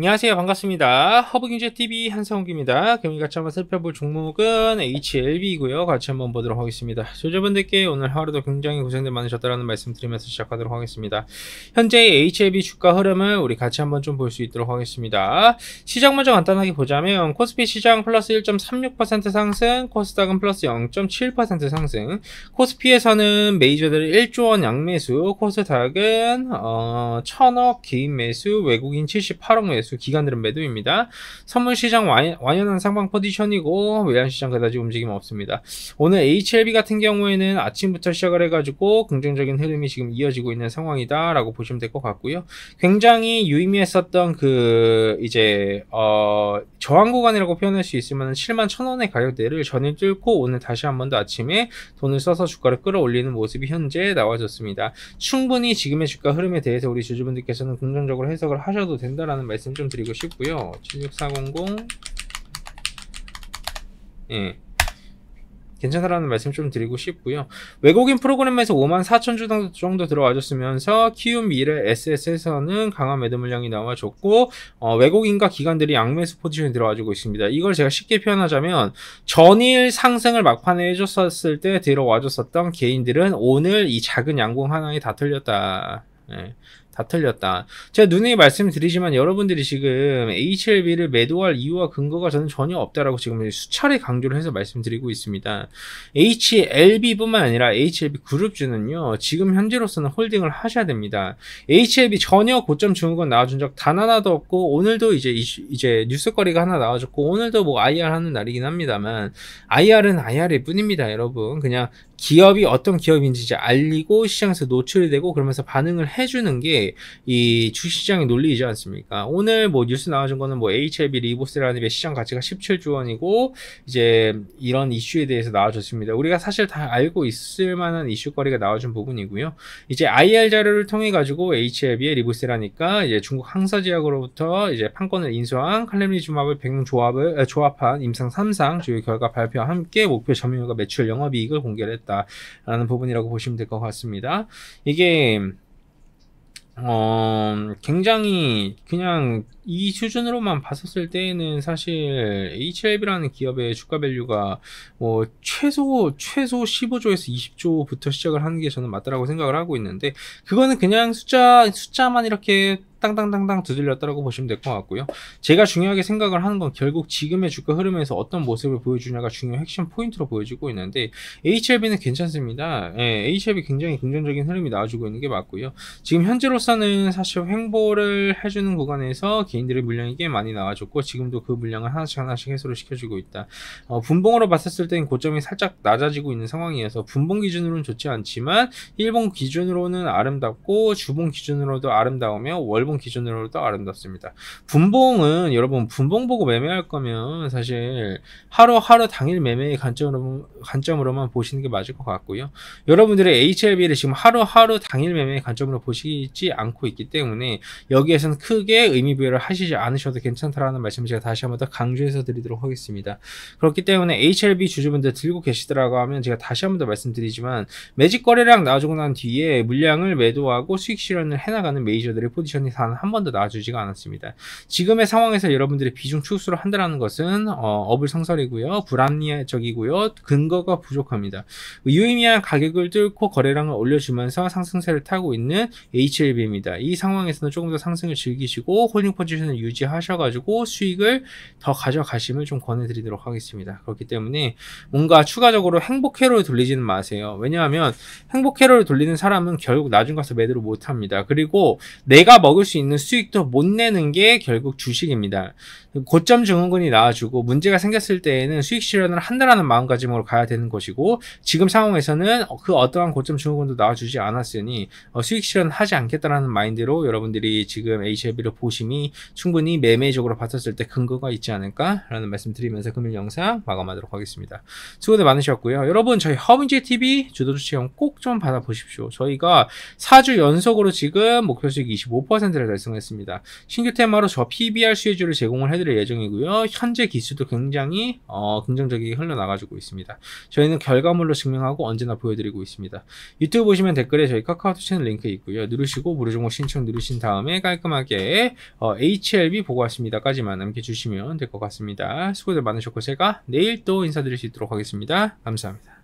안녕하세요 반갑습니다 허브경제TV 한성욱입니다 경기 같이 한번 살펴볼 종목은 HLB이고요 같이 한번 보도록 하겠습니다 소자분들께 오늘 하루도 굉장히 고생들 많으셨다라는 말씀 드리면서 시작하도록 하겠습니다 현재 HLB 주가 흐름을 우리 같이 한번 좀 볼 수 있도록 하겠습니다 시장 먼저 간단하게 보자면 코스피 시장 플러스 1.36% 상승 코스닥은 플러스 0.7% 상승 코스피에서는 메이저들 1조원 양매수 코스닥은 어, 1000억 개인 매수 외국인 78억 매수 매수, 기간들은 매도입니다. 선물시장 완연한 상방 포지션이고 외환시장 그다지 움직임 없습니다. 오늘 HLB 같은 경우에는 아침부터 시작을 해가지고 긍정적인 흐름이 지금 이어지고 있는 상황이다라고 보시면 될 것 같고요. 굉장히 유의미했었던 그 이제 어 저항 구간이라고 표현할 수 있으면 7만 1,000원의 가격대를 전일 뚫고 오늘 다시 한 번 더 아침에 돈을 써서 주가를 끌어올리는 모습이 현재 나와졌습니다. 충분히 지금의 주가 흐름에 대해서 우리 주주분들께서는 긍정적으로 해석을 하셔도 된다라는 말씀. 좀 드리고 싶고요. 76400 예. 괜찮다라는 말씀 좀 드리고 싶고요. 외국인 프로그램에서 5만 4천 주 정도, 정도 들어와줬으면서 키움 미래 SS에서는 강한 매도 물량이 나와줬고 어, 외국인과 기관들이 양매수 포지션이 들어와주고 있습니다. 이걸 제가 쉽게 표현하자면 전일 상승을 막판에 해줬었을 때 들어와줬었던 개인들은 오늘 이 작은 양봉 하나에 다 틀렸다. 예. 다 틀렸다. 제가 눈에 말씀드리지만 여러분들이 지금 HLB를 매도할 이유와 근거가 저는 전혀 없다라고 지금 수차례 강조를 해서 말씀드리고 있습니다. HLB뿐만 아니라 HLB 그룹주는요. 지금 현재로서는 홀딩을 하셔야 됩니다. HLB 전혀 고점 증후군 나와준 적 단 하나도 없고 오늘도 이제 이제 뉴스거리가 하나 나와줬고 오늘도 뭐 IR 하는 날이긴 합니다만 IR은 IR일 뿐입니다, 여러분. 그냥 기업이 어떤 기업인지 이제 알리고 시장에서 노출이 되고 그러면서 반응을 해주는 게 이이 주시장의 논리이지 않습니까? 오늘 뭐 뉴스 나와준 거는 뭐 HLB 리보스라는 배 시장 가치가 17조 원이고 이제 이런 이슈에 대해서 나와줬습니다. 우리가 사실 다 알고 있을 만한 이슈거리가 나와준 부분이고요. 이제 IR 자료를 통해 가지고 HLB의 리보스라니까 이제 중국 항서제약으로부터 이제 판권을 인수한 칼렘리주마블 백명 조합을 조합한 임상 3상 주요 결과 발표와 함께 목표 점유율과 매출 영업이익을 공개를 했다라는 부분이라고 보시면 될 것 같습니다. 이게 어, 굉장히 그냥 이 수준으로만 봤었을 때에는 사실 HLB라는 기업의 주가 밸류가 뭐 최소 최소 15조에서 20조부터 시작을 하는 게 저는 맞다라고 생각을 하고 있는데 그거는 그냥 숫자 숫자만 이렇게 땅땅땅땅 두들렸다고 보시면 될 것 같고요. 제가 중요하게 생각을 하는 건 결국 지금의 주가 흐름에서 어떤 모습을 보여주냐가 중요한 핵심 포인트로 보여지고 있는데 HLB는 괜찮습니다. 예, HLB 굉장히 긍정적인 흐름이 나와주고 있는 게 맞고요. 지금 현재로서는 사실 횡보를 해주는 구간에서 개인들의 물량이 꽤 많이 나와줬고 지금도 그 물량을 하나씩 하나씩 해소를 시켜주고 있다. 어, 분봉으로 봤었을 때는 고점이 살짝 낮아지고 있는 상황이어서 분봉 기준으로는 좋지 않지만 일본 기준으로는 아름답고 주봉 기준으로도 아름다우며 월봉 여러분 기준으로 도 아름답습니다. 분봉은 여러분 분봉 보고 매매할 거면 사실 하루하루 당일 매매의 관점으로, 관점으로만 보시는 게 맞을 것 같고요. 여러분들의 HLB를 지금 하루하루 당일 매매의 관점으로 보시지 않고 있기 때문에 여기에서는 크게 의미 부여를 하시지 않으셔도 괜찮다라는 말씀을 제가 다시 한 번 더 강조해서 드리도록 하겠습니다. 그렇기 때문에 HLB 주주분들 들고 계시더라고 하면 제가 다시 한 번 더 말씀드리지만 매직 거래량 나와주고 난 뒤에 물량을 매도하고 수익 실현을 해나가는 메이저들의 포지션이 단한 번도 나와주지가 않았습니다. 지금의 상황에서 여러분들이 비중 축소를 한다는 것은 어, 어불성설이고요. 불합리적이고요. 근거가 부족합니다. 유의미한 가격을 뚫고 거래량을 올려주면서 상승세를 타고 있는 HLB입니다. 이 상황에서는 조금 더 상승을 즐기시고 홀딩 포지션을 유지하셔가지고 수익을 더 가져가심을 좀 권해드리도록 하겠습니다. 그렇기 때문에 뭔가 추가적으로 행복 회로를 돌리지는 마세요. 왜냐하면 행복 회로를 돌리는 사람은 결국 나중 가서 매도를 못합니다. 그리고 내가 먹을 수수 있는 수익도 못 내는 게 결국 주식입니다. 고점 증후군이 나와주고 문제가 생겼을 때에는 수익 실현을 한다라는 마음가짐으로 가야 되는 것이고 지금 상황에서는 그 어떠한 고점 증후군도 나와주지 않았으니 어, 수익 실현하지 않겠다라는 마인드로 여러분들이 지금 HLB를 보심이 충분히 매매적으로 봤었을 때 근거가 있지 않을까라는 말씀 드리면서 금일 영상 마감하도록 하겠습니다. 수고들 많으셨고요. 여러분 저희 허브인제 TV 주도주 체험 꼭좀 받아보십시오. 저희가 4주 연속으로 지금 목표 수익 25%를 달성했습니다. 신규 테마로 저 PBR 수혜주를 제공을 해 해드릴 예정이고요. 현재 기수도 굉장히 어, 긍정적이게 흘러나가지고 있습니다. 저희는 결과물로 증명하고 언제나 보여드리고 있습니다. 유튜브 보시면 댓글에 저희 카카오톡 채널 링크 있고요. 누르시고 무료 정보 신청 누르신 다음에 깔끔하게 어, HLB 보고 왔습니다까지만 남겨주시면 될 것 같습니다. 수고들 많으셨고 제가 내일 또 인사드릴 수 있도록 하겠습니다. 감사합니다.